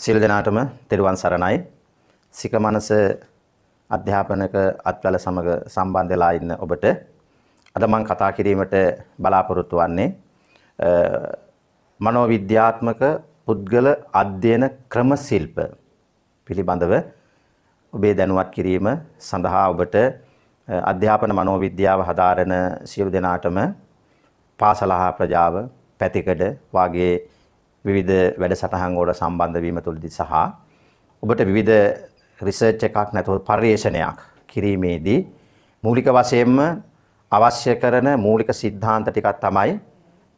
සියලු දෙනාටම තෙරුවන් සරණයි. සික මනස අධ්‍යාපනක අත්වල සමග සම්බන්ධ වෙලා ඉන්න ඔබට අද මම කතා කිරීමට බලාපොරොත්තු වෙන්නේ මනෝවිද්‍යාත්මක පුද්ගල අධ්‍යයන ක්‍රම ශිල්ප පිළිබඳව ඔබේ දැනුවත් කිරීම සඳහා ඔබට අධ්‍යාපන මනෝවිද්‍යාව හදාරන සියලු දෙනාටම පාසලහා ප්‍රජාව පැතිකඩ වාගේ විවිධ වැඩසටහන් වල සම්බන්ධ වීම තුළදී සහ ඔබට විවිධ රිසර්ච් එකක් නැතුව පර්යේෂණයක් කිරීමේදී මූලික වශයෙන්ම අවශ්‍ය කරන මූලික સિદ્ધාන්ත ටිකක් තමයි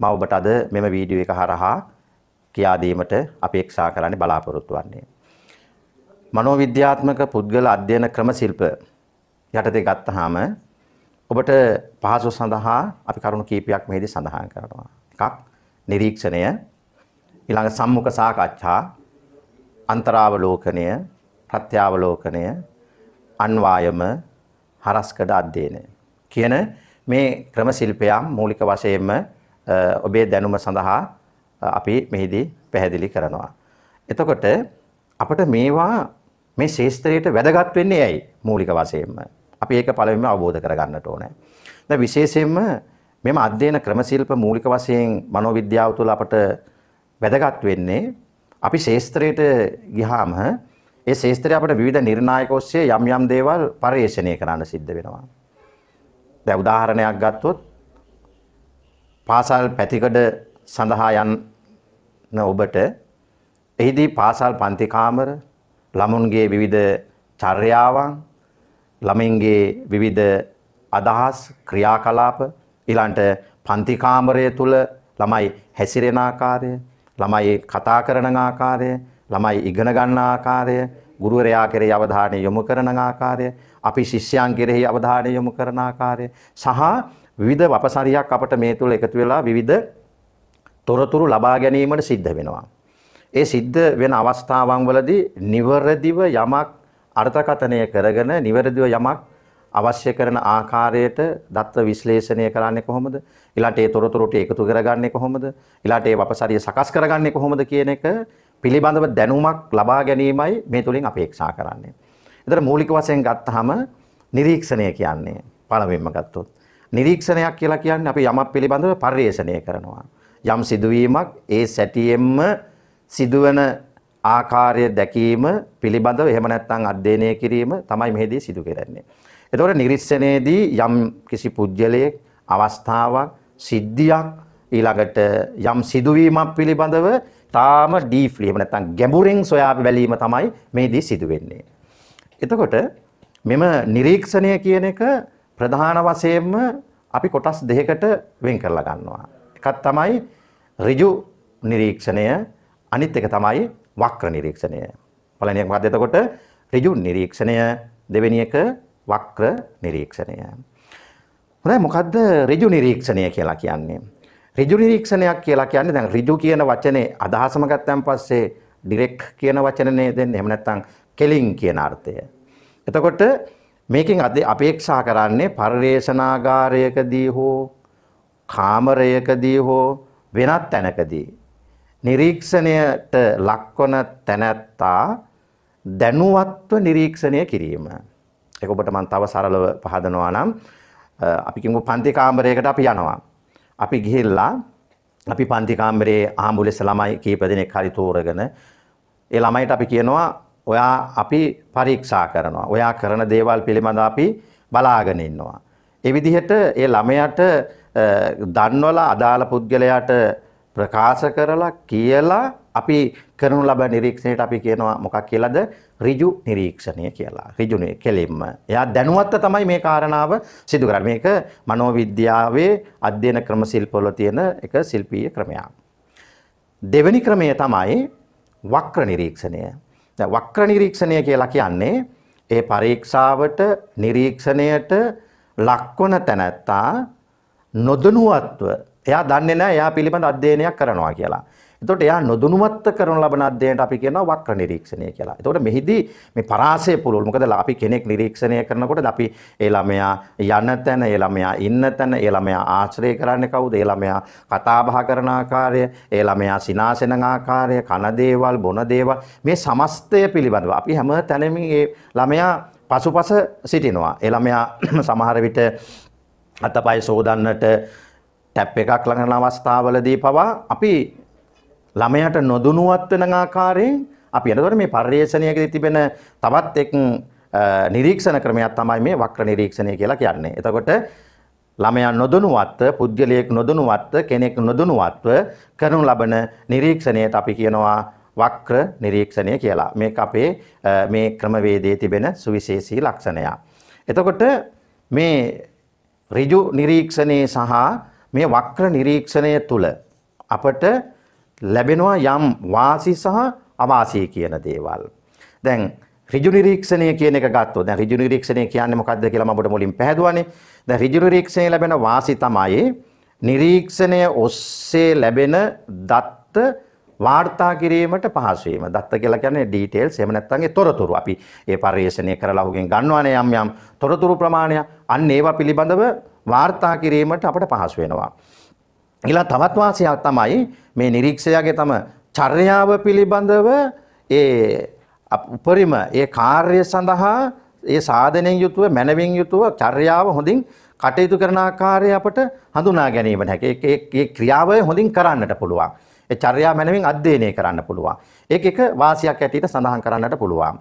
මම ඔබට අද මෙම වීඩියෝ එක හරහා කියා දීමට අපේක්ෂා කරන්න බලාපොරොත්තු වෙන්නේ. මනෝවිද්‍යාත්මක පුද්ගල අධ්‍යයන ක්‍රම ශිල්ප යටතේ ගත්තාම ඔබට පහසු සඳහා අපි කරුණු කීපයක් මෙහිදී සඳහන් කරනවා. එකක් නිරීක්ෂණය ඊළඟ සම්මුඛ සාකච්ඡා අන්තරාවලෝකනය ප්‍රත්‍යාවලෝකනය අන්වායම හරස්කඩ අධ්‍යයනය කියන මේ ක්‍රම ශිල්පයම් මූලික වශයෙන්ම ඔබේ දැනුම සඳහා අපි මෙහිදී පැහැදිලි කරනවා. එතකොට අපට මේවා මේ ශේස්ත්‍රයට වැදගත් වෙන්නේ ඇයි මූලික වශයෙන්ම අපි ඒක පළවෙනිම අවබෝධ කරගන්නට ඕනේ. දැන් විශේෂයෙන්ම මෙම අධ්‍යයන ක්‍රමශිල්ප මූලික වශයෙන් මනෝවිද්‍යාව තුළ අපට වැදගත් වෙන්නේ අපි ශේස්ත්‍රයට ගිහාම ඒ ශේස්ත්‍රය අපට විවිධ නිර්ණායක ඔස්සේ යම් යම් දේවල් පරිශ්‍රණය කරන්න සිද්ධ වෙනවා. දැන් උදාහරණයක් ගත්තොත් පාසල් පැතිකඩ සඳහා යන්න ඔබට එහිදී පාසල් පන්ති කාමර ළමුන්ගේ විවිධ චර්යාවන් ළමින්ගේ විවිධ අදහස් ක්‍රියාකලාප ඊළඟට පන්ති කාමරය තුල ළමයි හැසිරෙන ආකාරය ළමයි කතා කරන ආකාරය, ළමයි ඉගෙන ගන්න ආකාරය, ගුරුවරයා කෙරෙහි අවධානය යොමු කරන ආකාරය, අපි ශිෂ්‍යයන් කෙරෙහි අවධානය යොමු කරන ආකාරය සහ විවිධ වපසරියක් අපට මේ තුල එකතු වෙලා විවිධ තොරතුරු ලබා ගැනීමට සිද්ධ වෙනවා. ඒ සිද්ධ වෙන අවස්ථාවන් වලදී නිවරදිව යමක් අර්ථකථනය කරගෙන නිවරදිව යමක් අවශ්‍ය කරන ආකාරයට දත්ව විශ්ලේෂණය කරන්නේ කොහොමද? ඊළාට ඒ තොරතුරු ටික එකතු කරගන්නේ කොහොමද? ඊළාට ඒ වපසරිය සකස් කරගන්නේ කොහොමද කියන එක පිළිබඳව දැනුමක් ලබා ගැනීමයි මේ තුලින් අපේක්ෂා කරන්නේ. එතන මූලික වශයෙන් ගත්තාම නිරීක්ෂණය කියන්නේ පළවෙනිම ගත්තොත් නිරීක්ෂණයක් කියලා කියන්නේ අපි යමක් පිළිබඳව පර්යේෂණය කරනවා. යම් සිදුවීමක් ඒ සැටියෙම්ම සිදුවන ආකාරය දැකීම පිළිබඳව එහෙම නැත්නම් අධ්‍යයනය කිරීම තමයි මෙහිදී සිදු කරන්නේ. එතකොට නිරීක්ෂණයේදී යම් කිසි පුජ්‍යලයක් අවස්ථාවක් සිද්ධියක් ඊළඟට යම් සිදුවීමක් පිළිබඳව තාම ඩීප්ලි එහෙම නැත්නම් ගැඹුරින් සොයා බැලීම තමයි මේදී සිදුවෙන්නේ. එතකොට මෙම නිරීක්ෂණය කියන එක ප්‍රධාන වශයෙන්ම අපි කොටස් දෙකකට වෙන් කරලා ගන්නවා. එකක් තමයි ඍජු නිරීක්ෂණය අනිත් එක තමයි වක්‍ර නිරීක්ෂණය. පළවෙනි එක මොකද්ද එතකොට? ඍජු නිරීක්ෂණය දෙවෙනි එක වක්‍ර නිරීක්ෂණය. හොඳයි මොකද්ද ඍජු නිරීක්ෂණය කියලා කියන්නේ? ඍජු නිරීක්ෂණයක් කියලා කියන්නේ දැන් ඍජු කියන වචනේ අදහසම ගත්තන් පස්සේ ඩිරෙක්ට් කියන වචනනේ දෙන්නේ. එහෙම නැත්නම් කෙලින් කියන අර්ථය. එතකොට මේකෙන් අපේක්ෂා කරන්නේ පරිවේශනාගාරයකදී හෝ කාමරයකදී හෝ වෙනත් තැනකදී නිරීක්ෂණයට ලක්වන තැනැත්තා දැනුවත්ව නිරීක්ෂණය කිරීම. ඒක ඔබට මම තව සරලව පහදනවා නම් අපි කිව්ව පන්ති කාමරයකට අපි යනවා. අපි ගිහිල්ලා අපි පන්ති කාමරේ ආඹුලෙස ළමයි කීප දෙනෙක් හරි තෝරගෙන ඒ ළමයිට අපි කියනවා ඔයා අපි පරීක්ෂා කරනවා. ඔයා කරන දේවල් පිළිබඳ අපි බලාගෙන ඉන්නවා. ඒ විදිහට ඒ ළමයාට දන්වලා අදාළ පුද්ගලයාට ප්‍රකාශ කරලා කියලා අපි කරනු ලබන නිරීක්ෂණයට අපි කියනවා මොකක් කියලාද? ඍජු නිරීක්ෂණය කියලා. ඍජු කෙලින්ම. එයා දැනුවත්ව තමයි මේ කාරණාව සිදු කරන්නේ. මේක මනෝවිද්‍යාවේ අධ්‍යයන ක්‍රම ශිල්පවල තියෙන එක ශිල්පීය ක්‍රමයක්. දෙවෙනි ක්‍රමය තමයි වක්‍ර නිරීක්ෂණය. දැන් වක්‍ර නිරීක්ෂණය කියලා කියන්නේ ඒ පරීක්ෂාවට නිරීක්ෂණයට ලක්වන තැනැත්තා නොදනුවත්ව එයා දන්නේ නැහැ එයා පිළිබඳ අධ්‍යයනයක් කරනවා කියලා. එතකොට එයා නොදුනුමත්ත කරන ලබන අධ්‍යයනයට අපි කියනවා වක්‍ර නිරීක්ෂණය කියලා. එතකොට මෙහිදී මේ පරාසය පුළුල්. මොකද අපි කෙනෙක් නිරීක්ෂණය කරනකොට අපි ඒ ළමයා යන තැන, ඒ ළමයා ඉන්න තැන, ඒ ළමයා ආශ්‍රය කරන්නේ කවුද? ඒ ළමයා කතා බහ කරන ආකාරය, ඒ ළමයා සිනාසෙන ආකාරය, කන දේවල්, බොන දේවල් මේ සමස්තය පිළිබඳව අපි හැම තැනම මේ ළමයා පසුපස සිටිනවා. ඒ ළමයා සමහර විට අතපය සෝදන්නට ටැප් එකක් ළඟන අවස්ථාවලදී පවා අපි ළමයට නොදුනුවත් වෙන ආකාරයෙන් අපි එතකොට මේ පර්යේෂණයකදී තිබෙන තවත් එක් නිරීක්ෂණ ක්‍රමයක් තමයි මේ වක්‍ර නිරීක්ෂණය කියලා කියන්නේ. එතකොට ළමයා නොදුනුවත්ව පුද්ගලයෙක් නොදුනුවත්ව කෙනෙක් නොදුනුවත්ව කරනු ලබන නිරීක්ෂණයට අපි කියනවා වක්‍ර නිරීක්ෂණය කියලා. මේක අපේ මේ ක්‍රමවේදයේ තිබෙන සුවිශේෂී ලක්ෂණය. එතකොට මේ ඍජු නිරීක්ෂණයේ සහ මේ වක්‍ර නිරීක්ෂණය තුල අපට ලැබෙනවා යම් වාසි සහ අවාසී කියන දේවල්. දැන් ඍජු නිරීක්ෂණය කියන එක ගත්තොත් දැන් ඍජු නිරීක්ෂණය කියන්නේ මොකද්ද කියලා මම ඔබට මුලින් පැහැදුවානේ. දැන් ඍජු නිරීක්ෂණය ලැබෙන වාසි තමයි නිරීක්ෂණය ඔස්සේ ලැබෙන දත්ත වාර්තා කිරීමට පහසු වීම. දත්ත කියලා කියන්නේ ඩීටේල්ස් එහෙම නැත්නම් ඒ තොරතුරු. අපි ඒ පරිශ්‍රණය කරලා ඔහුගෙන් ගන්නවනේ යම් යම් තොරතුරු ප්‍රමාණයක්. අන්න ඒවා පිළිබඳව වාර්තා කිරීමට අපට පහසු වෙනවා. ඊළඟ තමත් වාසියක් තමයි මේ නිරීක්ෂයාගේ තම චර්යාව පිළිබඳව ඒ උපරිම ඒ කාර්ය සඳහා ඒ සාධනෙන් යුතුව මැනවින් යුතුව චර්යාව හොඳින් කටයුතු කරන ආකාරය අපට හඳුනා ගැනීමට හැකියි. ඒ ක්‍රියාවය හොඳින් කරන්නට පුළුවන්. ඒ චර්යා මැනවින් අධ්‍යයනය කරන්න පුළුවන්. ඒක එක වාසියක් ඇටියට සඳහන් කරන්නට පුළුවන්.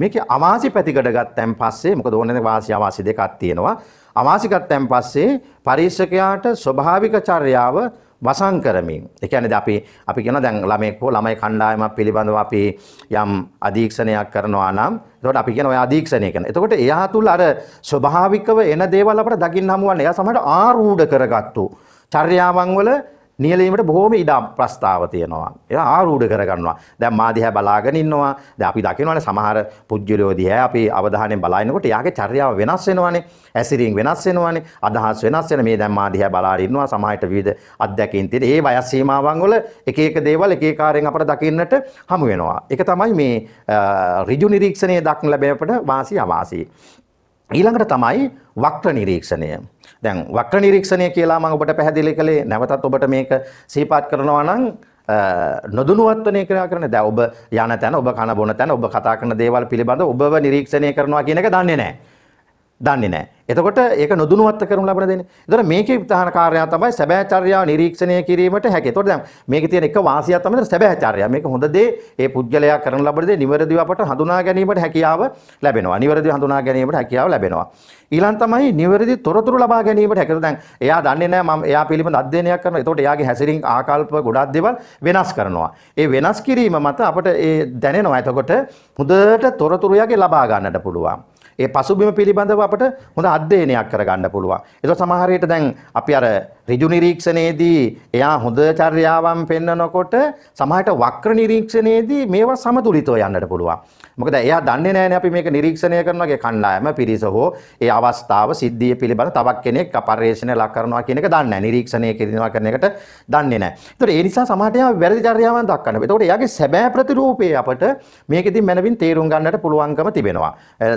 මේක අමාසි පැතිකඩ ගත්තැන් පස්සේ මොකද ඕනෙද වාසි අවාසි දෙකක් තියෙනවා. අමාසි ගත්තැන් පස්සේ පරීක්ෂකයාට ස්වභාවික චර්යාව වසන් කරමින්. ඒ කියන්නේ අපි අපි කියන දැන් ළමෙක් හෝ ළමයි කණ්ඩායමක් පිළිබඳව අපි යම් අධීක්ෂණයක් කරනවා නම් එතකොට අපි කියන ඔය අධීක්ෂණය කරන. එතකොට එයා තුල අර ස්වභාවිකව එන දේවල් අපිට දකින්න හමුවන්නේ. එයා සමහරට ආරූඪ කරගත්තු චර්යාවන් වල නියලීමට බොහොම ඉඩම් ප්‍රස්ථාව තියෙනවා. ඒවා ආරූඪ කරගන්නවා. දැන් මා දිහා බලාගෙන ඉන්නවා. දැන් අපි දකිනවනේ සමහර පුජ්‍යලෝ දිහා අපි අවධානයෙන් බලනකොට යාගේ චර්යාව වෙනස් වෙනවානේ. ඇසිරීම වෙනස් වෙනවානේ. අදහස් වෙනස් වෙන මේ දැන් මා දිහා බලාගෙන ඉන්නවා. සමාහයට විවිධ අත්දැකීම් තියෙන. ඒ වයස් සීමාවන් වල එක එක දේවල් එක එක ආකාරයෙන් අපට දකින්නට හමු වෙනවා. ඒක තමයි මේ ඍජු නිරීක්ෂණයේ දක්න ලැබෙන අපට වාසි අවාසි. ඊළඟට තමයි වක්‍ර නිරීක්ෂණය. දැන් වක්‍ර නිරීක්ෂණය කියලා මම ඔබට පැහැදිලි කළේ නැවතත් ඔබට මේක සිහිපත් කරනවා නම් නොදුනුවත්වනය ක්‍රියා කරන දැන් ඔබ යන තැන ඔබ කන බොන තැන ඔබ කතා කරන දේවල් පිළිබඳව ඔබව නිරීක්ෂණය කරනවා කියන එක දන්නේ නැහැ. දන්නේ නැහැ. එතකොට ඒක නොදුනුවත්ත කරනු ලබන දෙන්නේ. එතකොට මේකේ ප්‍රධාන කාර්යය තමයි සැබෑචර්යාව නිරීක්ෂණය කිරීමට හැකියි. එතකොට දැන් මේකේ තියෙන එක වාසියක් තමයි සැබෑචර්යාව. මේක හොඳ දේ ඒ පුද්ගලයා කරන ලබන දේ නිවැරදිව අපට හඳුනා ගැනීමට හැකියාව ලැබෙනවා. නිවැරදිව හඳුනා ගැනීමට හැකියාව ලැබෙනවා. ඊළඟ තමයි නිවැරදි තොරතුරු ලබා ගැනීමට හැකියි. දැන් එයා දන්නේ නැහැ මම එයා පිළිබඳ අධ්‍යයනයක් කරනවා. එතකොට එයාගේ හැසිරීම් ආකල්ප ගොඩක් දේවල් වෙනස් කරනවා. ඒ වෙනස් කිරීම මත අපට ඒ දැනෙනවා. එතකොට හොඳට තොරතුරු යගේ ලබා ගන්නට පුළුවන්. ඒ පසුබිම පිළිබඳව අපට හොඳ අධ්‍යයනයක් කරගන්න පුළුවන්. ඒක සමහර විට දැන් අපි අර ඍජු නිරීක්ෂණයේදී එයා හොඳ චර්යාවන් පෙන්නකොට සමහරට වක්‍ර නිරීක්ෂණයේදී මේවා සමතුලිතව යන්නට පුළුවන්. මොකද එයා දන්නේ නැහැනේ අපි මේක නිරීක්ෂණය කරනවාගේ කණ්ඩායම පිරිස හෝ ඒ අවස්ථාව සිද්ධිය පිළිබඳ තවක් කෙනෙක් පරිශ්‍රණය ලක් කරනවා කියන එක දන්නේ නැහැ. නිරීක්ෂණය කිරීමවා කරන එකට දන්නේ නැහැ. ඒතකොට ඒ නිසා සමහරට එයා වැරදි චර්යාවන් දක්වනවා. ඒතකොට එයාගේ සැබෑ ප්‍රතිරූපය අපට මේකෙදී මනවින් තේරුම් ගන්නට පුළුවන්කම තිබෙනවා.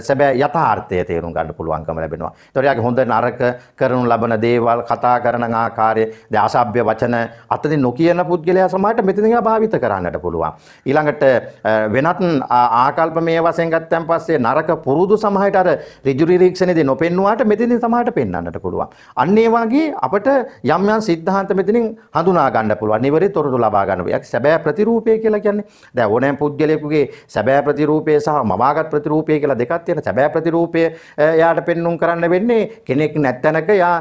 සැබෑ යථාර්ථය තේරුම් ගන්න පුළුවන්කම ලැබෙනවා. ඒතකොට එයාගේ හොඳ නරක කරනු ලබන දේවල් කතා කරන ආකාරය අසභ්‍ය වචන අතදී නොකියන පුද්ගලයා සමහරට මෙතනින් භාවිත කරන්නට පුළුවන්. ඊළඟට වෙනත් ආකල්ප මේ වශයෙන් ගත්තන් පස්සේ නරක පුරුදු සමහරට අර ඍජු නිරීක්ෂණයේදී නොපෙන්නුවාට මෙතනින් සමහරට පෙන්වන්නට පුළුවන්. අන්න ඒ වගේ අපට යම් යම් સિદ્ધාන්ත මෙතනින් හඳුනා ගන්න පුළුවන්. නිවැරදි තොරතුරු ලබා ගන්න පුළුවන්. සැබෑ ප්‍රතිරූපය කියලා කියන්නේ දැන් ඕනෑම පුද්ගලයෙකුගේ සැබෑ ප්‍රතිරූපය සහ මවාගත් ප්‍රතිරූපය කියලා දෙකක් තියෙන සැබෑ ප්‍රතිරූපය එයාට පෙන්눔 කරන්න වෙන්නේ කෙනෙක් නැත්තනක යා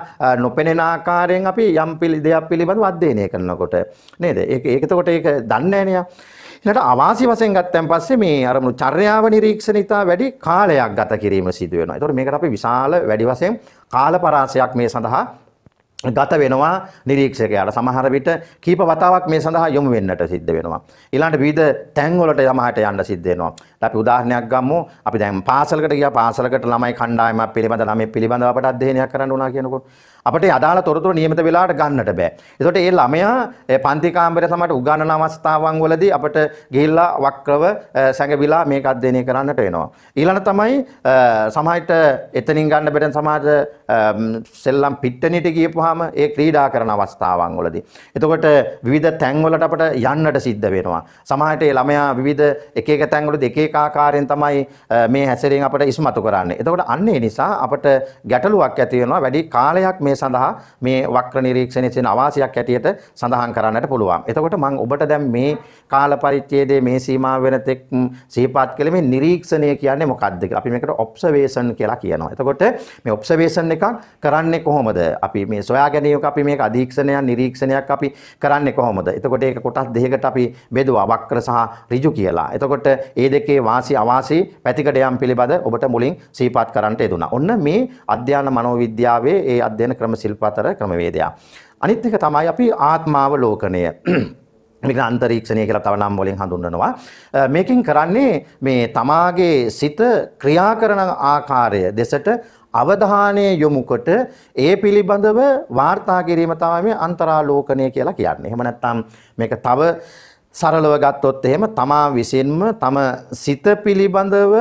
නොපෙනෙන ආකාරයෙන් අපි යම් දෙයක් පිළිබඳව අධ්‍යයනය කරනකොට නේද? ඒක ඒකතකොට ඒක දන්නේ නෑනේ. ඊළඟට අවාසි වශයෙන් ගත්තන් පස්සේ මේ අරමුණු චර්යාව නිරීක්ෂණිතා වැඩි කාලයක් ගත කිරීම සිදු වෙනවා. ඒතකොට මේකට අපි විශාල වැඩි වශයෙන් කාල පරාසයක් මේ සඳහා ගත වෙනවා නිරීක්ෂකයාට සමහර විට කීප වතාවක් මේ සඳහා යොමු වෙන්නට සිද්ධ වෙනවා. ඊළඟට විවිධ තැන් වලට යමහට යන්න සිද්ධ වෙනවා. අපි උදාහරණයක් ගමු. අපි දැන් පාසලකට ගියා පාසලකට ළමයි කණ්ඩායමක් පිළිබඳ ළමයි පිළිබඳව අපට අධ්‍යයනයක් කරන්න උනා කියනකොට අපට අදාළ තොරතුරු නියමිත වෙලාවට ගන්නට බෑ. ඒතකොට ඒ ළමයා පන්ති කාමරය තමයි උගන්වන අවස්ථාවන් වලදී අපට ගිහිල්ලා වක්‍රව සැඟවිලා මේක අධ්‍යයනය කරන්නට වෙනවා. ඊළඟ තමයි සමාජයට එතනින් ගන්න බැරෙන සමාජ සෙල්ලම් පිට්ටනියට ගියපුවාම ඒ ක්‍රීඩා කරන අවස්ථාවන් වලදී. එතකොට විවිධ තැන් වලට අපට යන්නට සිද්ධ වෙනවා. සමාජයට ඒ ළමයා විවිධ එක එක තැන් වලදී එක එක ආකාරයෙන් තමයි මේ හැසිරීම අපට ඉස්මතු කරන්නේ. එතකොට අන්න ඒ නිසා අපට ගැටලුවක් ඇති වෙනවා. වැඩි කාලයක් මේ මේ සඳහා මේ වක්‍ර නිරීක්ෂණයේ තියෙන අවාසියක් ඇටියට සඳහන් කරන්නට පුළුවන්. එතකොට මම ඔබට දැන් මේ කාල පරිච්ඡේදයේ මේ සීමාව වෙන තෙක් සිහිපත් කළේ මේ නිරීක්ෂණය කියන්නේ මොකක්ද කියලා. අපි මේකට ඔබ්සර්වේෂන් කියලා කියනවා. එතකොට මේ ඔබ්සර්වේෂන් එක කරන්නේ කොහොමද? අපි මේ සොයා ගැනීමක අපි මේක අධීක්ෂණයක් නිරීක්ෂණයක් අපි කරන්නේ කොහොමද? එතකොට ඒක කොටස් දෙකකට අපි බෙදුවා වක්‍ර සහ ඍජු කියලා. එතකොට ඒ දෙකේ වාසි අවාසි පැතිකඩ යම් පිළිබඳ ඔබට මුලින් සිහිපත් කරන්නට යෙදුණා. ඔන්න මේ අධ්‍යාන මනෝවිද්‍යාවේ ඒ අධ්‍යයන ක්‍රම ශිල්ප අතර ක්‍රමවේදයක්. අනිත් එක තමයි අපි ආත්මාව ලෝකණය. මේක අන්තරීක්ෂණය කියලා තව නම් වලින් හඳුන්වනවා. මේකෙන් කරන්නේ මේ තමාගේ සිත ක්‍රියා කරන ආකාරය දෙසට අවධානය යොමු කොට ඒ පිළිබඳව වාර්තා කිරීම තමයි මේ අන්තරාලෝකණය කියලා කියන්නේ. එහෙම නැත්නම් මේක තව සරලව ගත්තොත් එහෙම තමා විසින්ම තම සිත පිළිබඳව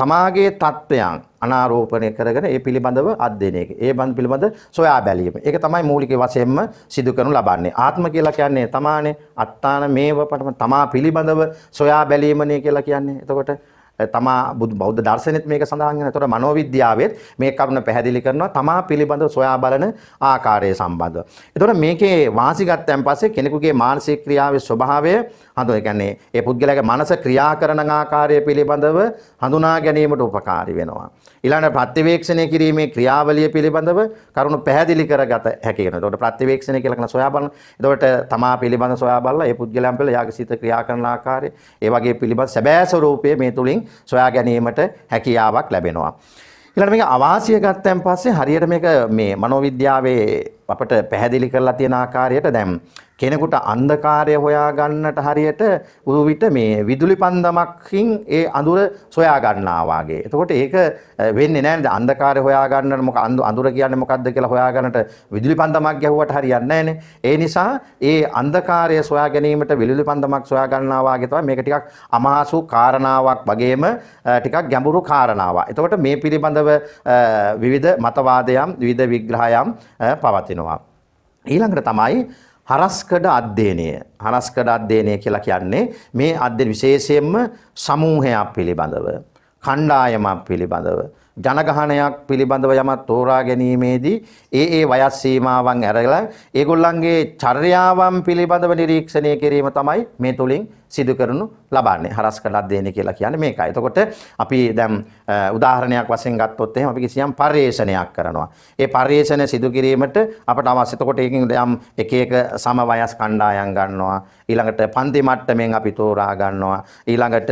තමාගේ தත්වයන් අනාරෝපණය කරගෙන ඒ පිළිබඳව අධ්‍යයනය ඒ බඳ පිළිබඳ සොයා බැලීම. ඒක තමයි මූලික වශයෙන්ම සිදු කරනු ලබන්නේ. ආත්ම කියලා කියන්නේ තමානේ අත්තාන මේව පටම තමා පිළිබඳව සොයා බැලීමනේ කියලා කියන්නේ. එතකොට තමා බෞද්ධ දර්ශනෙත් මේක සඳහන් වෙනවා. ඒතකොට මනෝවිද්‍යාවෙත් මේ කරුණ පැහැදිලි කරනවා තමා පිළිබඳව සොයා බලන ආකාරය සම්බන්ධව. ඒතකොට මේකේ වාසි ගත්තන් පස්සේ කෙනෙකුගේ මානසික ක්‍රියාවේ ස්වභාවය හඳුනා කියන්නේ ඒ පුද්ගලයාගේ මනස ක්‍රියා කරන ආකාරය පිළිබඳව හඳුනා ගැනීමට උපකාරී වෙනවා. ඊළඟට ප්‍රතිවේක්ෂණය කිරීමේ ක්‍රියාවලිය පිළිබඳව කරුණු පැහැදිලි කරගත හැකි වෙනවා. ඒතකොට ප්‍රතිවේක්ෂණය කියලා කියන සොයා බලන. ඒතකොට තමා පිළිබඳ සොයා බලලා ඒ පුද්ගලයන් පිළ යාගසිත ක්‍රියා කරන ආකාරය, ඒ වගේ පිළිබඳ සැබෑ ස්වરૂපය මේ තුලින් සොයා ගැනීමට හැකියාවක් ලැබෙනවා. ඊළඟට මේක අවාසිය ගත්තන් පස්සේ හරියට මේක මේ මනෝවිද්‍යාවේ අපට පැහැදිලි කරලා තියෙන ආකාරයට දැන් කෙනෙකුට අන්ධකාරය හොයාගන්නට හරියට උවිට මේ විදුලි පන්දමක්හින් ඒ අඳුර සොයා ගන්නාවාගේ. එතකොට ඒක වෙන්නේ නෑ අන්ධකාරය හොයාගන්න මොක අඳු අඳුර කියන්නේ මොකද්ද කියලා හොයාගන්නට විදුලි පන්දමක් ගැහුවට හරියන්නේ නෑනේ. ඒ නිසා ඒ අන්ධකාරය සොයා ගැනීමට විදුලි පන්දමක් සොයා ගන්නාවාගේ තමයි මේක ටිකක් අමාසු කාරණාවක් වගේම ටිකක් ගැඹුරු කාරණාවක්. එතකොට මේ පිළිබඳව විවිධ මතවාදයන් විවිධ විග්‍රහයන් පවතිනවා. ඊළඟට තමයි හරස්කඩ අධ්‍යයනය හරස්කඩ අධ්‍යයනය කියලා කියන්නේ මේ අධ්‍යයන විශේෂයෙන්ම සමූහයක් පිළිබඳව කණ්ඩායමක් පිළිබඳව ජනගහනයක් පිළිබඳව යමක් තෝරා ගැනීමේදී ඒ ඒ වයස් සීමාවන් ඇරලා ඒගොල්ලන්ගේ චර්යාවන් පිළිබඳව නිරීක්ෂණය කිරීම තමයි මේ තුලින් සිදු කරනු ලබන්නේ හරස් කළ අධ්‍යයනය කියලා කියන්නේ මේකයි. එතකොට අපි දැන් උදාහරණයක් වශයෙන් ගත්තොත් එහෙම අපි කිසියම් පර්යේෂණයක් කරනවා. ඒ පර්යේෂණ සිදු කිරීමට අපට අවශ්‍ය. එතකොට ඒකෙන් යම් එක එක සම වයස් කණ්ඩායම් ගන්නවා. ඊළඟට පන්ති මට්ටමින් අපි තෝරා ගන්නවා. ඊළඟට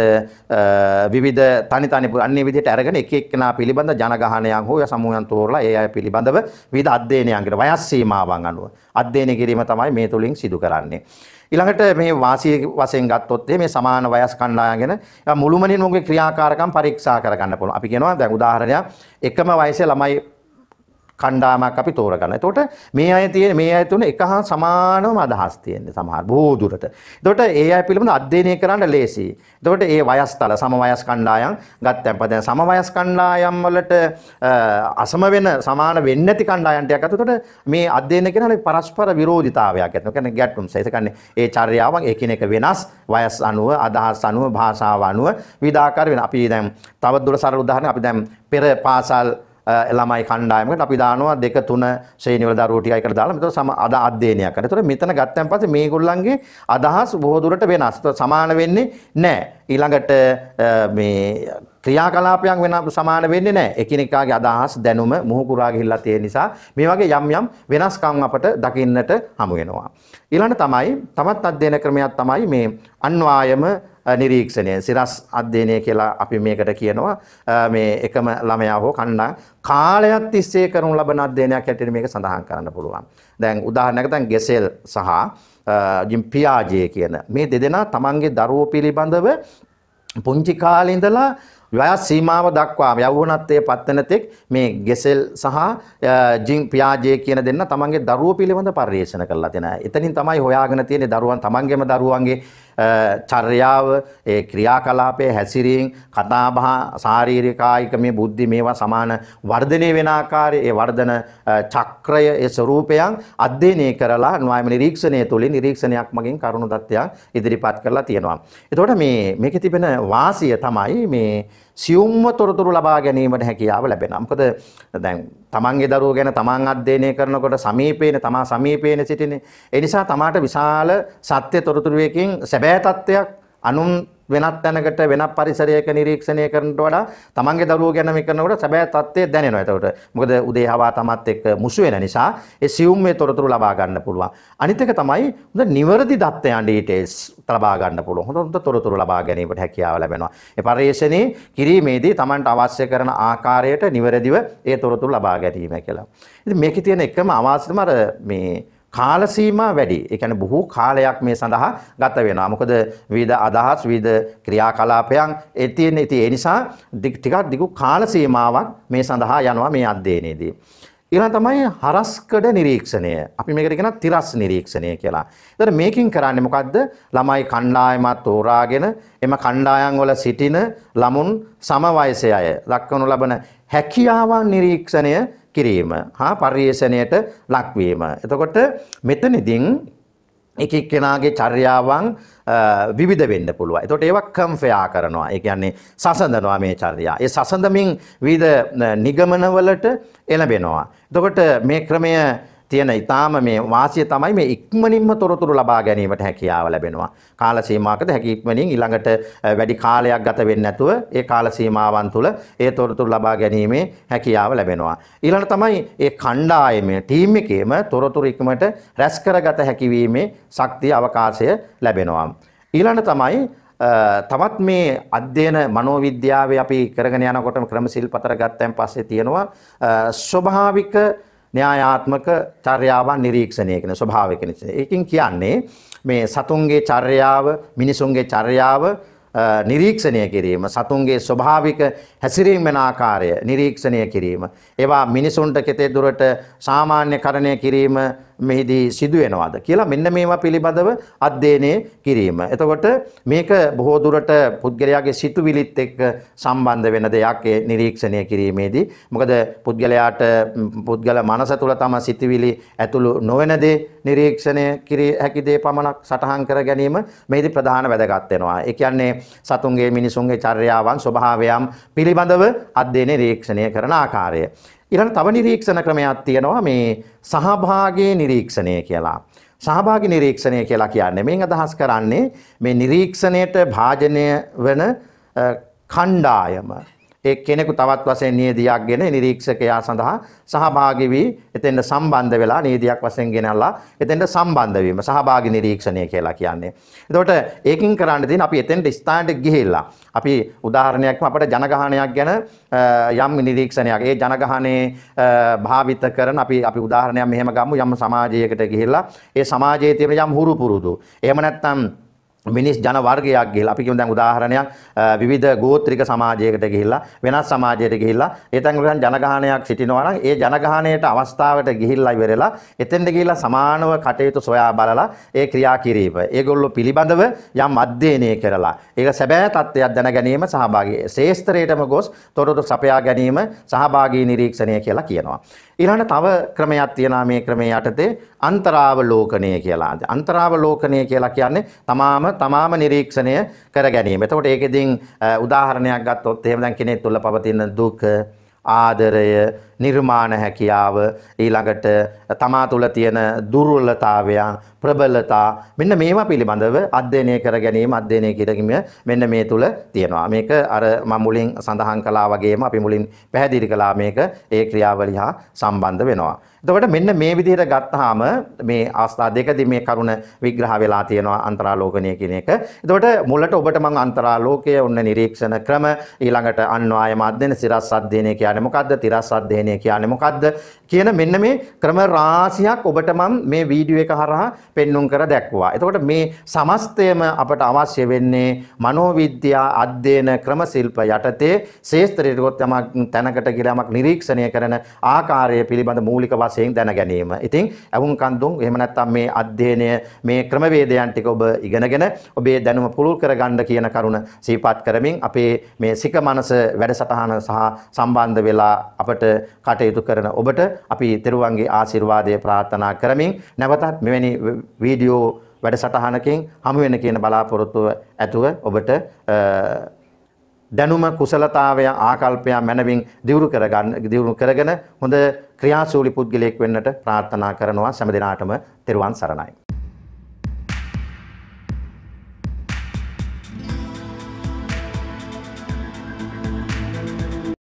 විවිධ තනි තනි අන්‍ය විදිහට අරගෙන එක එක්කෙනා පිළිබඳ ජනගහනයක් හෝ සමූහයන් තෝරලා ඒ අය පිළිබඳව විවිධ අධ්‍යයනයන්කට වයස් සීමාවන් අනුව අධ්‍යයනය කිරීම තමයි මේ තුලින් සිදු කරන්නේ. ඊළඟට මේ වාසිය වශයෙන් ගත්තොත් මේ සමාන වයස් කණ්ඩායම් ගැන මුළුමනින්ම ඔහුගේ ක්‍රියාකාරකම් පරීක්ෂා කරගන්න පුළුවන්. අපි කියනවා දැන් උදාහරණයක් එකම වයසේ ළමයි කණ්ඩායමක් අපි තෝරගන්න. එතකොට මේ අය තියෙන මේ අය තුන එක හා සමානම අදහස් තියෙන්නේ සමහර බොහෝ දුරට. එතකොට ඒ අය පිළිබඳ අධ්‍යයනය කරන්න ලේසි. එතකොට ඒ වයස්තල සම වයස් කණ්ඩායම් ගත්තම පදයන් සම වයස් කණ්ඩායම් වලට අසම වෙන සමාන වෙන්නේ නැති කණ්ඩායම් ටිකක් අතට මේ අධ්‍යයනය කරන පරස්පර විරෝධිතාවයක් ඇති. ඒ කියන්නේ ගැටුම්ස. ඒ කියන්නේ ඒ චර්යාවන් එකිනෙක වෙනස් වයස් අනුව අදහස් අනුව භාෂාව අනුව විවිධාකාර වෙන. අපි දැන් තවත් දුර සරල උදාහරණ අපි දැන් පෙර පාසල් ළමයි කණ්ඩායමකට අපි දානවා දෙක තුන ශ්‍රේණිවල දරුවෝ ටිකයි කියලා දාලා මෙතන සම අද අධ්‍යයනයක් කරනවා. ඒතකොට මෙතන ගත්තන් පස්සේ මේගොල්ලන්ගේ අදහස් බොහෝ දුරට වෙනස්. සමාන වෙන්නේ නැහැ. ඊළඟට මේ ක්‍රියාකලාපයක් වෙන සමාන වෙන්නේ නැහැ. එකිනෙකාගේ අදහස් දැනුම මුහු කුරා ගිහිල්ලා තියෙන නිසා මේ වගේ යම් යම් වෙනස්කම් අපට දකින්නට හමු වෙනවා. ඊළඟ තමයි තවත් අධ්‍යයන ක්‍රමයක් තමයි මේ අන්වායම නිරීක්ෂණය. සිරස් අධ්‍යයනය කියලා අපි මේකට කියනවා. මේ එකම ළමයා හෝ කණ්ඩායම් කාලයක් තිස්සේ කරනු ලබන අධ්‍යයනයක් හැටියට මේක සඳහන් කරන්න පුළුවන්. දැන් උදාහරණයක් දැන් ගෙසෙල් සහ ජිම්පියාජය කියන මේ දෙදෙනා තමන්ගේ දරුවෝ පිළිබඳව පුංචි කාලේ ඉඳලා වයස් සීමාව දක්වා යෞවනත්වයේ පත්වනතෙක් මේ ගෙසෙල් සහ ජින් පියාජේ කියන දෙන්න තමන්ගේ දරුවෝ පිළිබඳ පරිශන කරලා දෙනවා. එතනින් තමයි හොයාගෙන තියෙන්නේ දරුවන් තමන්ගේම දරුවන්ගේ චර්යාව ඒ ක්‍රියාකලාපයේ හැසිරීම කතාබහ ශාරීරික කායික මේ බුද්ධි මේවා සමාන වර්ධනය වෙන ආකාරය ඒ වර්ධන චක්‍රය ඒ ස්වરૂපයන් අධ්‍යයනය කරලා න්‍යායම නිරීක්ෂණය තුළින් නිරීක්ෂණයක් මගින් කරුණු தත්ත්වයක් ඉදිරිපත් කරලා තියෙනවා. එතකොට මේ මේකේ තිබෙන වාසිය තමයි මේ සියුම්ව තොරතුරු ලබා ගැනීමට හැකියාව ලැබෙනවා. මොකද දැන් තමන්ගේ දරුවෝ ගැන තමන් අධ්‍යයනය කරනකොට සමීපේන තමා සමීපේන සිටිනේ. ඒ නිසා තමාට විශාල සත්‍ය තොරතුරුවකින් සැබෑ තත්ත්වයක් අනුන් වෙනත් තැනකට වෙනත් පරිසරයක නිරීක්ෂණය කරනට වඩා තමන්ගේ දරුවෝ ගැන මේ කරනකොට සැබෑ තත්ත්වය දැනෙනවා. එතකොට මොකද උදේ හවා තමත් එක්ක මුසු වෙන නිසා ඒ සියුම් මේ තොරතුරු ලබා ගන්න පුළුවන්. අනිත් එක තමයි හොඳ නිවැරදි දත්තයන් ඩීටේල්ස් ලබා ගන්න පුළුවන්. හොඳ හොඳ තොරතුරු ලබා ගැනීමට හැකියාව ලැබෙනවා. ඒ පරිශ්‍රණේ කිරීමේදී තමන්ට අවශ්‍ය කරන ආකාරයට නිවැරදිව ඒ තොරතුරු ලබා ගැනීම කියලා. ඉතින් මේකේ තියෙන එකම අවාසියම අර මේ කාල සීමා වැඩි. ඒ කියන්නේ බොහෝ කාලයක් මේ සඳහා ගත වෙනවා. මොකද විවිධ අදහස්, විවිධ ක්‍රියාකලාපයන් ඒ තියෙන ඉතින් ඒ නිසා ටිකක් දිගු කාල සීමාවක් මේ සඳහා යනවා මේ අධ්‍යයනයේදී. ඊළඟ තමයි හරස්කඩ නිරීක්ෂණය. අපි මේකට කියන තිරස් නිරීක්ෂණය කියලා. ඒතර මේකෙන් කරන්නේ මොකද්ද? ළමයි කණ්ඩායමක් තෝරාගෙන එම කණ්ඩායම් වල සිටින ළමුන් සම වයසේ අය දක්වනු ලබන හැකියාවන් නිරීක්ෂණය කිරීම හා පරිේෂණයට ලක්වීම. එතකොට මෙතනදින් එක එක්කෙනාගේ චර්යාවන් විවිධ වෙන්න පුළුවන්. එතකොට ඒවා කම්ෆයා කරනවා. ඒ කියන්නේ සසඳනවා මේ චර්යා. ඒ සසඳමින් විවිධ නිගමනවලට එළඹෙනවා. එතකොට මේ ක්‍රමය තියෙන ඊටාම මේ වාසිය තමයි මේ ඉක්මනින්ම තොරතුරු ලබා ගැනීමට හැකියාව ලැබෙනවා. කාල සීමාවකද හැකි ඉක්මනින් ඊළඟට වැඩි කාලයක් ගත වෙන්නේ නැතුව ඒ කාල සීමාවන් තුළ ඒ තොරතුරු ලබා ගැනීමේ හැකියාව ලැබෙනවා. ඊළඟ තමයි ඒ කණ්ඩායමේ ටීම් එකේම තොරතුරු ඉක්මනට රැස් කරගත හැකිවීමේ ශක්තිය අවකාශය ලැබෙනවා. ඊළඟ තමයි තවත් මේ අධ්‍යයන මනෝවිද්‍යාවේ අපි කරගෙන යනකොටම ක්‍රමශීල් පතර ගත්තන් පස්සේ තියෙනවා ස්වභාවික න්‍යායාත්මක චර්යාවන් නිරීක්ෂණය කරන ස්වභාවය කියන එකකින් කියන්නේ මේ සතුන්ගේ චර්යාව මිනිසුන්ගේ චර්යාව නිරීක්ෂණය කිරීම සතුන්ගේ ස්වභාවික හැසිරීම වෙන ආකාරය නිරීක්ෂණය කිරීම ඒවා මිනිසුන්ට කෙතේ දුරට සාමාන්‍යකරණය කිරීම මෙහිදී සිදු වෙනවද කියලා මෙන්න මේවා පිළිබඳව අධ්‍යයනය කිරීම. එතකොට මේක බොහෝ දුරට පුද්ගලයාගේ සිතුවිලිත් එක්ක සම්බන්ධ වෙන දෙයක් නිරීක්ෂණය කිරීමේදී මොකද පුද්ගලයාට පුද්ගල මනස තුළ තම සිතුවිලි ඇතුළු නොවන දේ නිරීක්ෂණය කිරිය හැකි දේ පමණක් සටහන් කර ගැනීම මේදී ප්‍රධාන වැදගත් වෙනවා. ඒ කියන්නේ සතුන්ගේ මිනිසුන්ගේ චර්යාවන් ස්වභාවයන් පිළිබඳව අධ්‍යයනය නිරීක්ෂණය කරන ආකාරය. ඊළඟ තව නිරීක්ෂණ ක්‍රමයක් තියෙනවා මේ සහභාගී නිරීක්ෂණය කියලා. සහභාගී නිරීක්ෂණය කියලා කියන්නේ මේන් අදහස් කරන්නේ මේ නිරීක්ෂණයට භාජනය වෙන කණ්ඩායම ඒ කෙනෙකු තවත් වශයෙන් නියදියක්ගෙන නිරීක්ෂකයා සඳහා සහභාගී වී එතෙන්ට සම්බන්ධ වෙලා නියදියක් වශයෙන් ගෙනල්ලා එතෙන්ට සම්බන්ධ වීම සහභාගී නිරීක්ෂණය කියලා කියන්නේ. එතකොට ඒකින් කරන්න තියෙන අපි එතෙන්ට ස්ථානට ගිහිල්ලා අපි උදාහරණයක්ම අපිට ජනගහනයක් ගැන යම් නිරීක්ෂණයක් ඒ ජනගහනේ භාවිත කරන අපි අපි උදාහරණයක් මෙහෙම ගමු යම් සමාජයකට ගිහිල්ලා ඒ සමාජයේ තියෙන යම් හුරු පුරුදු. එහෙම නැත්නම් මිනිස් ජන වර්ගයක් ගිහිල්ලා අපි කියමු දැන් උදාහරණයක් විවිධ ගෝත්‍රික සමාජයකට ගිහිල්ලා වෙනත් සමාජයකට ගිහිල්ලා ඒ තැන්වල ජනගහනයක් සිටිනවා නම් ඒ ජනගහනයට අවස්ථාවට ගිහිල්ලා ඉවරලා එතෙන්ද ගිහිල්ලා සමානව කටයුතු සොයා බලලා ඒ ක්‍රියා කිරීම ඒගොල්ලෝ පිළිබඳව යම් අධ්‍යයනය කරලා ඒක සැබෑ තත්ත්වයක් දැන ගැනීම සහභාගී ශේස්ත්‍රයටම ගොස් තොරතුරු සපයා ගැනීම සහභාගී නිරීක්ෂණය කියලා කියනවා ඊළඟට තව ක්‍රමයක් තියෙනවා මේ ක්‍රමයේ යටතේ අන්තරාවලෝකණය කියලා. අන්තරාවලෝකණය කියලා කියන්නේ තමාම තමාම නිරීක්ෂණය කර ගැනීම. එතකොට ඒකෙදින් උදාහරණයක් ගත්තොත් එහෙම දැන් කෙනෙක් තුළ පවතින දුක, ආදරය, නිර්මාණ හැකියාව ඊළඟට තමා තුළ තියෙන දුර්වලතාවයන් ප්‍රබලතා මෙන්න මේවා පිළිබඳව අධ්‍යයනය කර ගැනීම අධ්‍යයනය කිරීම මෙන්න මේ තුල තියෙනවා මේක අර මම මුලින් සඳහන් කළා වගේම අපි මුලින් පැහැදිලි කළා මේක ඒ ක්‍රියාවලිය හා සම්බන්ධ වෙනවා එතකොට මෙන්න මේ විදිහට ගත්තාම මේ අවස්ථා දෙකදී මේ කරුණ විග්‍රහ වෙලා තියෙනවා අන්තරාලෝකනය කියන එක එතකොට මුලට ඔබට මම අන්තරාලෝකය ඔන්න නිරීක්ෂණ ක්‍රම ඊළඟට අන්වායම අධ්‍යයන සිරස් අධ්‍යයනය කියන්නේ මොකද්ද තිරස් අධ්‍යයනය පාලනය කියන්නේ මොකද්ද කියන මෙන්න මේ ක්‍රම රාශියක් ඔබට මම මේ වීඩියෝ එක හරහා පෙන්눔 කර දැක්වුවා. එතකොට මේ සමස්තයම අපට අවශ්‍ය වෙන්නේ මනෝවිද්‍යා අධ්‍යයන ක්‍රම ශිල්ප යටතේ ශේස්ත්‍රයට තැනකට ගිලාමක් නිරීක්ෂණය කරන ආකාරය පිළිබඳ මූලික වශයෙන් දැන ගැනීම. ඉතින් අවුන් කන්දුන් එහෙම නැත්නම් මේ අධ්‍යයනය මේ ක්‍රමවේදයන් ටික ඔබ ඉගෙනගෙන ඔබේ දැනුම පුළුල් කරගන්න කියන කරුණ සිහිපත් කරමින් අපේ මේ සික මනස වැඩසටහන සහ සම්බන්ධ වෙලා අපට කටයුතු කරන ඔබට අපි තෙරුවන්ගේ ආශිර්වාදය ප්‍රාර්ථනා කරමින් නැවතත් මෙවැනි වීඩියෝ වැඩසටහනකින් හමු වෙන කියන බලාපොරොත්තුව ඇතුව ඔබට දැනුම කුසලතාවය ආකල්පය මැනවින් දියුණු කරගන්න දියුණු කරගෙන හොඳ ක්‍රියාශූලී පුද්ගලයෙක් වෙන්නට ප්‍රාර්ථනා කරනවා සෑම දිනාටම තෙරුවන් සරණයි